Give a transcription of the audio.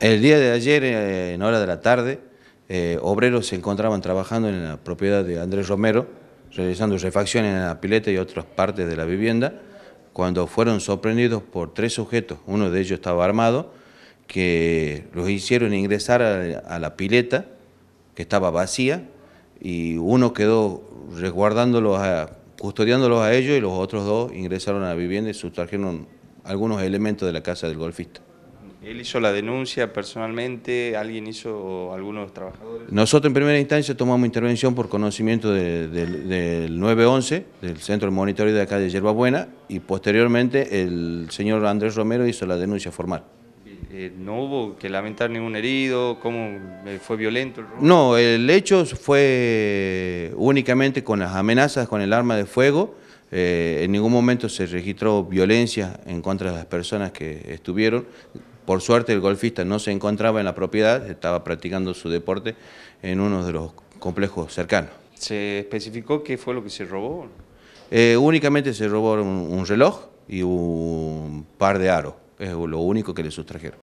El día de ayer, eh, en hora de la tarde, eh, obreros se encontraban trabajando en la propiedad de Andrés Romero, realizando refacciones en la pileta y otras partes de la vivienda, cuando fueron sorprendidos por tres sujetos, uno de ellos estaba armado, que los hicieron ingresar a, la pileta, que estaba vacía, y uno quedó resguardándolos, custodiándolos a ellos, y los otros dos ingresaron a la vivienda y sustrajeron algunos elementos de la casa del golfista. Él hizo la denuncia personalmente, alguien hizo, algunos trabajadores. Nosotros en primera instancia tomamos intervención por conocimiento del 911, del Centro de Monitoreo de acá de Yerba Buena, y posteriormente el señor Andrés Romero hizo la denuncia formal. Eh, no hubo que lamentar ningún herido, cómo eh, fue violento. El No, el hecho fue únicamente con las amenazas con el arma de fuego. Eh, en ningún momento se registró violencia en contra de las personas que estuvieron. Por suerte el golfista no se encontraba en la propiedad, estaba practicando su deporte en uno de los complejos cercanos. ¿Se especificó qué fue lo que se robó? Eh, únicamente se robó un, un reloj y un par de aros, es lo único que le sustrajeron.